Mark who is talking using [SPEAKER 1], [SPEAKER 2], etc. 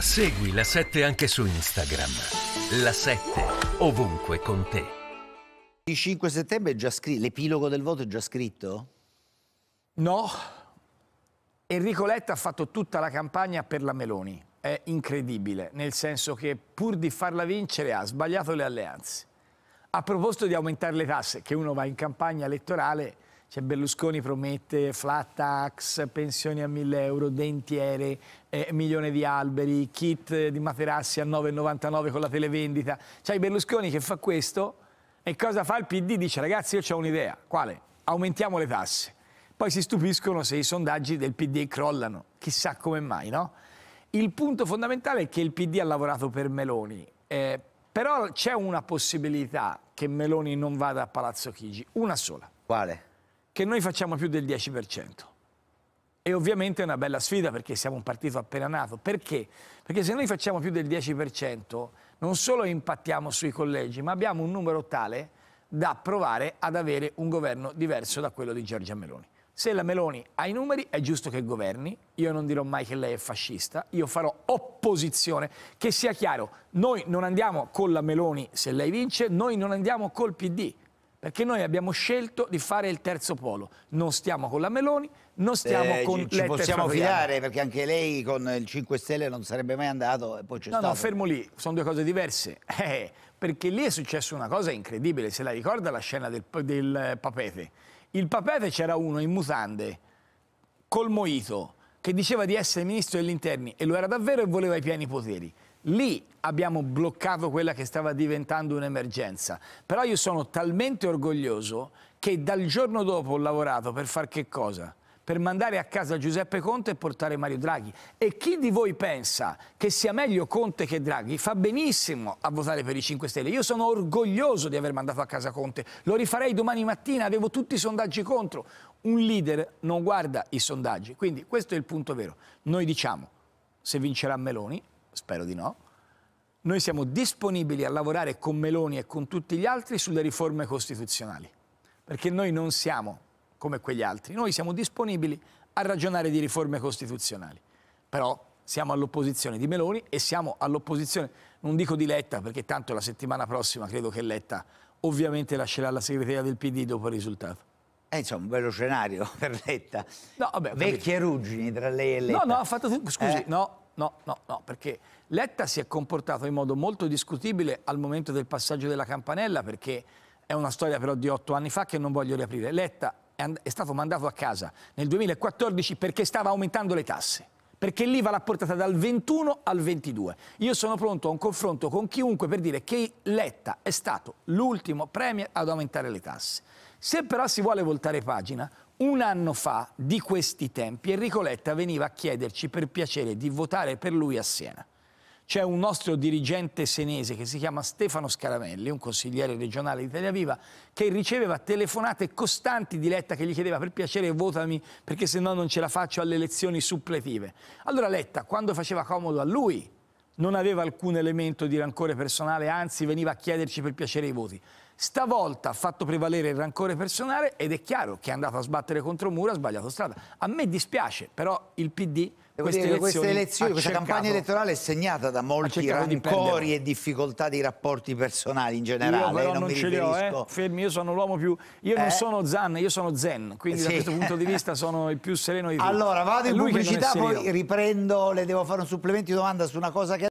[SPEAKER 1] Segui la 7 anche su Instagram. La 7 ovunque con te. Il 5 settembre è già scritto, l'epilogo del voto è già scritto? No. Enrico Letta ha fatto tutta la campagna per la Meloni. È incredibile, nel senso che pur di farla vincere ha sbagliato le alleanze. Ha proposto di aumentare le tasse, che uno va in campagna elettorale cioè Berlusconi promette flat tax, pensioni a 1000 euro, dentiere, eh, milione di alberi, kit di materassi a 9,99 con la televendita. Cioè Berlusconi che fa questo e cosa fa il PD? Dice ragazzi io ho un'idea, quale? Aumentiamo le tasse. Poi si stupiscono se i sondaggi del PD crollano, chissà come mai, no? Il punto fondamentale è che il PD ha lavorato per Meloni, eh, però c'è una possibilità che Meloni non vada a Palazzo Chigi, una sola. Quale? che noi facciamo più del 10%. E ovviamente è una bella sfida perché siamo un partito appena nato. Perché? Perché se noi facciamo più del 10%, non solo impattiamo sui collegi, ma abbiamo un numero tale da provare ad avere un governo diverso da quello di Giorgia Meloni. Se la Meloni ha i numeri è giusto che governi, io non dirò mai che lei è fascista, io farò opposizione, che sia chiaro, noi non andiamo con la Meloni se lei vince, noi non andiamo col PD, perché noi abbiamo scelto di fare il terzo polo. Non stiamo con la Meloni, non stiamo eh, con Ci possiamo fidare perché anche lei con il 5 Stelle non sarebbe mai andato e poi c'è no, stato. No, fermo lì, sono due cose diverse. Eh, perché lì è successa una cosa incredibile, se la ricorda la scena del, del papete. Il papete c'era uno in mutande, col moito, che diceva di essere ministro degli interni e lo era davvero e voleva i pieni poteri. Lì abbiamo bloccato quella che stava diventando un'emergenza. Però io sono talmente orgoglioso che dal giorno dopo ho lavorato per far che cosa? per mandare a casa Giuseppe Conte e portare Mario Draghi. E chi di voi pensa che sia meglio Conte che Draghi fa benissimo a votare per i 5 Stelle. Io sono orgoglioso di aver mandato a casa Conte, lo rifarei domani mattina, avevo tutti i sondaggi contro. Un leader non guarda i sondaggi, quindi questo è il punto vero. Noi diciamo, se vincerà Meloni, spero di no, noi siamo disponibili a lavorare con Meloni e con tutti gli altri sulle riforme costituzionali, perché noi non siamo come quegli altri, noi siamo disponibili a ragionare di riforme costituzionali, però siamo all'opposizione di Meloni e siamo all'opposizione, non dico di Letta, perché tanto la settimana prossima credo che Letta ovviamente lascerà la segreteria del PD dopo il risultato. Eh, insomma, un bello scenario per Letta. No, vabbè, Vecchie ruggini tra lei e Letta. No, no, ha fatto... Scusi, eh? no, no, no, no, perché Letta si è comportato in modo molto discutibile al momento del passaggio della campanella, perché è una storia però di otto anni fa che non voglio riaprire. Letta è stato mandato a casa nel 2014 perché stava aumentando le tasse perché l'IVA l'ha portata dal 21 al 22. Io sono pronto a un confronto con chiunque per dire che Letta è stato l'ultimo premier ad aumentare le tasse. Se però si vuole voltare pagina, un anno fa, di questi tempi, Enrico Letta veniva a chiederci per piacere di votare per lui a Siena. C'è un nostro dirigente senese che si chiama Stefano Scaramelli, un consigliere regionale di Italia Viva, che riceveva telefonate costanti di Letta che gli chiedeva per piacere votami perché se no non ce la faccio alle elezioni suppletive. Allora Letta, quando faceva comodo a lui, non aveva alcun elemento di rancore personale, anzi veniva a chiederci per piacere i voti. Stavolta ha fatto prevalere il rancore personale ed è chiaro che è andato a sbattere contro muro, ha sbagliato strada. A me dispiace, però il PD queste elezioni, queste elezioni, questa cercato, campagna elettorale è segnata da molti rancori di e difficoltà di rapporti personali in generale. Io però eh, non, non ce li ho, eh. Fermi, io sono l'uomo più... Io eh. non sono Zan, io sono Zen, quindi eh, sì. da questo punto di vista sono il più sereno di tutti. Allora, vado in pubblicità, poi riprendo, le devo fare un supplemento di domanda su una cosa che...